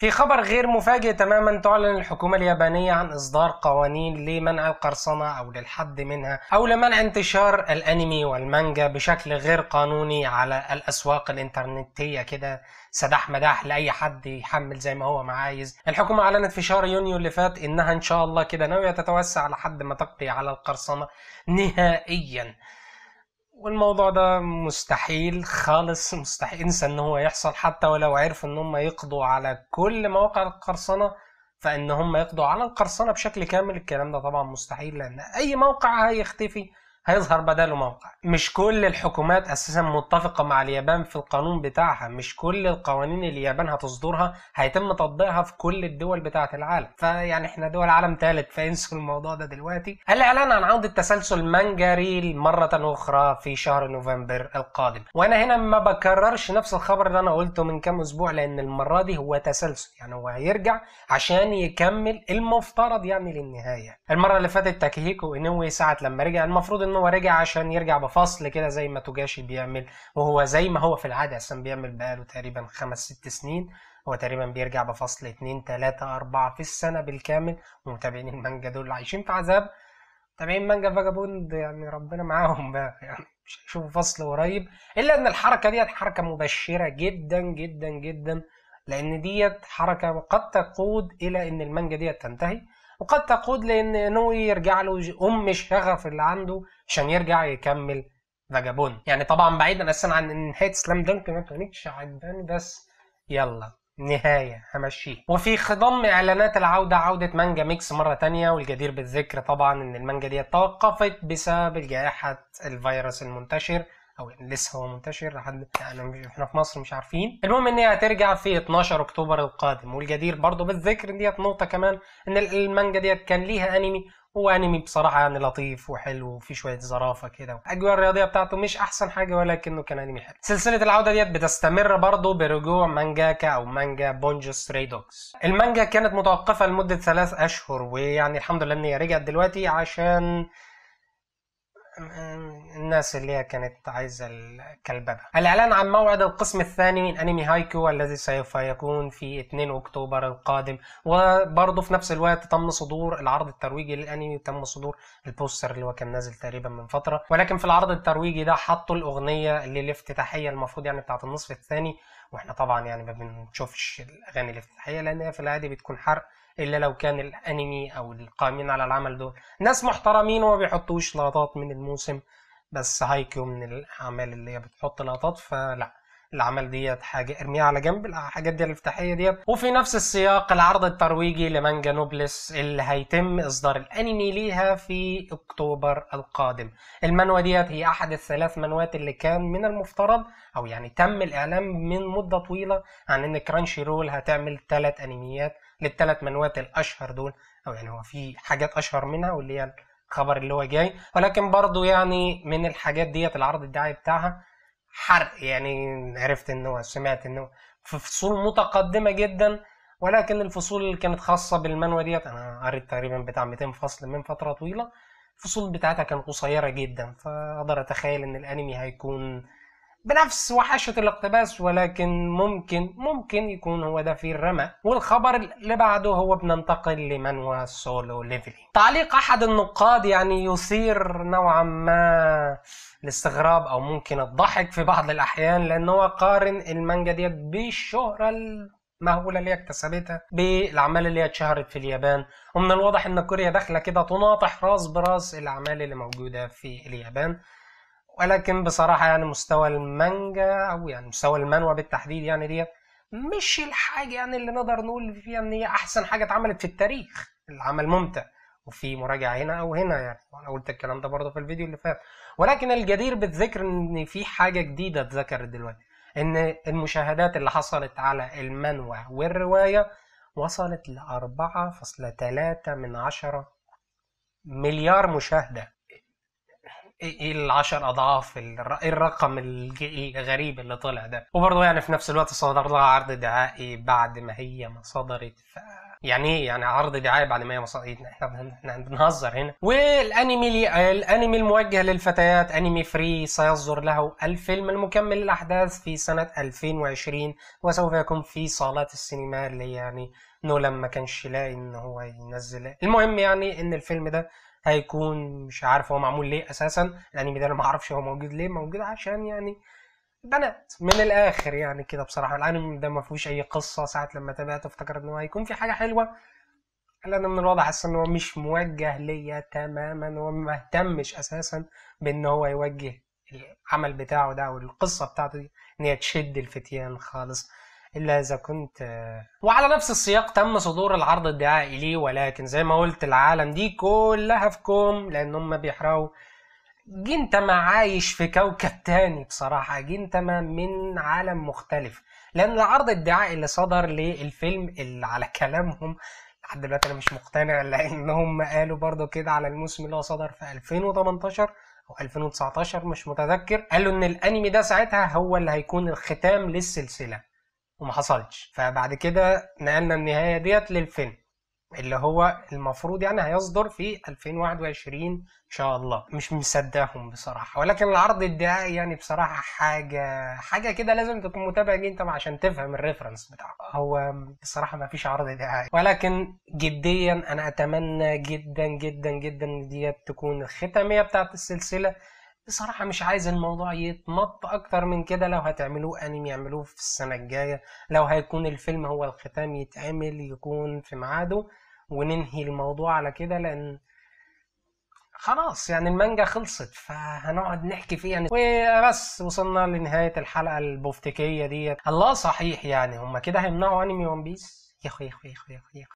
في خبر غير مفاجئ تماما تعلن الحكومة اليابانية عن إصدار قوانين لمنع القرصنة أو للحد منها أو لمنع انتشار الأنمي والمانجا بشكل غير قانوني على الأسواق الإنترنتية كده سداح مداح لأي حد يحمل زي ما هو ما عايز الحكومة أعلنت في شهر يونيو اللي فات إنها إن شاء الله كده ناوية تتوسع لحد ما تقضي على القرصنة نهائيا والموضوع ده مستحيل خالص مستحيل انسى ان هو يحصل حتى ولو عرفوا ان هم يقضوا على كل مواقع القرصنه فان هم يقضوا على القرصنه بشكل كامل الكلام ده طبعا مستحيل لان اي موقع هيختفي هيظهر بداله موقع مش كل الحكومات اساسا متفقه مع اليابان في القانون بتاعها مش كل القوانين اللي اليابان هتصدرها هيتم تطبيقها في كل الدول بتاعه العالم فيعني احنا دول عالم ثالث فانسوا الموضوع ده دلوقتي الاعلان عن عوده تسلسل مانجا ريل مره اخرى في شهر نوفمبر القادم وانا هنا ما بكررش نفس الخبر اللي انا قلته من كام اسبوع لان المره دي هو تسلسل يعني هو هيرجع عشان يكمل المفترض يعني للنهايه المره اللي فاتت تاكيهيكو انوي ساعه لما رجع المفروض انه هو راجع عشان يرجع بفصل كده زي ما توجاشي بيعمل وهو زي ما هو في العاده اصلا بيعمل بقاله تقريبا خمس ست سنين هو تقريبا بيرجع بفصل اتنين تلاتة أربعة في السنة بالكامل ومتابعين المانجا دول عايشين في عذاب متابعين مانجا فاجابوند يعني ربنا معاهم بقى يعني مش هيشوفوا فصل قريب إلا إن الحركة ديت حركة مبشرة جدا جدا جدا لأن ديت حركة قد تقود إلى إن المانجا ديت تنتهي وقد تقود لان نوي يرجع له ام الشغف اللي عنده عشان يرجع يكمل فاجابون يعني طبعا بعيدا اصلا عن نهايه سلام دانك ما كانتش عجباني بس يلا نهاية همشيه وفي خضم إعلانات العودة عودة مانجا ميكس مرة تانية والجدير بالذكر طبعا إن المانجا دي توقفت بسبب جائحة الفيروس المنتشر او يعني لسه هو منتشر لحد يعني احنا في مصر مش عارفين المهم ان هي هترجع في 12 اكتوبر القادم والجدير برضو بالذكر ان ديت نقطه كمان ان المانجا ديت كان ليها انمي هو انمي بصراحه يعني لطيف وحلو وفيه شويه زرافة كده الاجواء الرياضيه بتاعته مش احسن حاجه ولكنه كان انمي حلو سلسله العوده ديت بتستمر برضه برجوع مانجاكا او مانجا بونجو ستري دوكس. المانجا كانت متوقفه لمده ثلاث اشهر ويعني الحمد لله ان هي رجعت دلوقتي عشان الناس اللي هي كانت عايزه الكلببه الاعلان عن موعد القسم الثاني من انمي هايكو الذي سوف يكون في 2 اكتوبر القادم وبرضه في نفس الوقت تم صدور العرض الترويجي للانمي وتم صدور البوستر اللي هو كان نازل تقريبا من فتره ولكن في العرض الترويجي ده حطوا الاغنيه اللي الافتتاحيه المفروض يعني بتاعه النصف الثاني واحنا طبعا يعني ما بنشوفش الاغاني الافتتاحيه لانها في العادي بتكون حرق الا لو كان الانمي او القائمين على العمل دول ناس محترمين وما بيحطوش لقطات من الموسم بس هايكيو من الاعمال اللي هي بتحط لقطات فلا العمل ديت حاجه ارميها على جنب الحاجات دي الافتتاحيه ديت وفي نفس السياق العرض الترويجي لمانجا نوبلس اللي هيتم اصدار الانمي ليها في اكتوبر القادم المانوا ديت هي احد الثلاث منوات اللي كان من المفترض او يعني تم الاعلان من مده طويله عن ان كرانشي رول هتعمل ثلاث انميات للثلاث منوات الاشهر دول او يعني هو في حاجات اشهر منها واللي هي الخبر اللي هو جاي ولكن برضه يعني من الحاجات ديت العرض الدعائي بتاعها حرق يعني عرفت انه سمعت انه في فصول متقدمه جدا ولكن الفصول اللي كانت خاصه بالمنوى ديت انا قريت تقريبا بتاع 200 فصل من فتره طويله الفصول بتاعتها كانت قصيره جدا فاقدر اتخيل ان الانمي هيكون بنفس وحشة الاقتباس ولكن ممكن ممكن يكون هو ده في الرمى والخبر اللي بعده هو بننتقل لمنوى سولو ليفلي تعليق أحد النقاد يعني يثير نوعا ما الاستغراب أو ممكن الضحك في بعض الأحيان لأنه قارن المانجا ديت بالشهرة المهولة اللي اكتسبتها بالأعمال اللي اتشهرت في اليابان ومن الواضح إن كوريا داخلة كده تناطح راس براس الأعمال اللي موجودة في اليابان ولكن بصراحه يعني مستوى المانجا او يعني مستوى المانوا بالتحديد يعني ديت مش الحاجه يعني اللي نقدر نقول فيها ان هي احسن حاجه اتعملت في التاريخ العمل ممتع وفي مراجعه هنا او هنا يعني وانا قلت الكلام ده برضه في الفيديو اللي فات ولكن الجدير بالذكر ان في حاجه جديده اتذكرت دلوقتي ان المشاهدات اللي حصلت على المانوا والروايه وصلت ل 4.3 من مليار مشاهده إيه-, ايه العشر اضعاف ايه الرقم الغريب اللي طلع ده وبرضه يعني في نفس الوقت صدر لها عرض دعائي بعد ما هي ما صدرت ف... يعني ايه يعني عرض دعايه بعد ما هي صدرت إيه، احنا بنهزر هنا والانمي الانمي الموجه للفتيات انمي فري سيصدر له الفيلم المكمل للاحداث في سنه 2020 وسوف يكون في صالات السينما اللي يعني نولان ما كانش لاقي ان هو ينزل المهم يعني ان الفيلم ده هيكون مش عارف هو معمول ليه اساسا الانمي ده انا ما اعرفش هو موجود ليه موجود عشان يعني بنات من الاخر يعني كده بصراحه الانمي ده ما فيهوش اي قصه ساعه لما تابعته افتكرت ان هو هيكون في حاجه حلوه الا من الواضح حاسس ان هو مش موجه ليا تماما هو ما اهتمش اساسا بان هو يوجه العمل بتاعه ده او القصه بتاعته دي ان هي تشد الفتيان خالص الا اذا كنت وعلى نفس السياق تم صدور العرض الدعائي ليه ولكن زي ما قلت العالم دي كلها في كوم لان هم بيحرقوا ما عايش في كوكب تاني بصراحة ما من عالم مختلف لأن العرض الدعائي اللي صدر للفيلم اللي على كلامهم لحد دلوقتي أنا مش مقتنع لأنهم قالوا برضو كده على الموسم اللي هو صدر في 2018 أو 2019 مش متذكر قالوا إن الأنمي ده ساعتها هو اللي هيكون الختام للسلسلة وما حصلش فبعد كده نقلنا النهايه ديت للفيلم اللي هو المفروض يعني هيصدر في 2021 ان شاء الله مش مصدقهم بصراحه ولكن العرض الدعائي يعني بصراحه حاجه حاجه كده لازم تكون متابع جدا انت عشان تفهم الريفرنس بتاعه هو بصراحه ما فيش عرض دعائي ولكن جديا انا اتمنى جدا جدا جدا ديت تكون الختاميه بتاعه السلسله بصراحة مش عايز الموضوع يتمط أكتر من كده لو هتعملوه أنمي يعملوه في السنة الجاية لو هيكون الفيلم هو الختام يتعمل يكون في ميعاده وننهي الموضوع على كده لأن خلاص يعني المانجا خلصت فهنقعد نحكي فيها يعني وبس وصلنا لنهاية الحلقة البوفتكية ديت الله صحيح يعني هما كده هيمنعوا أنمي ون بيس يا أخي يا أخي يا أخي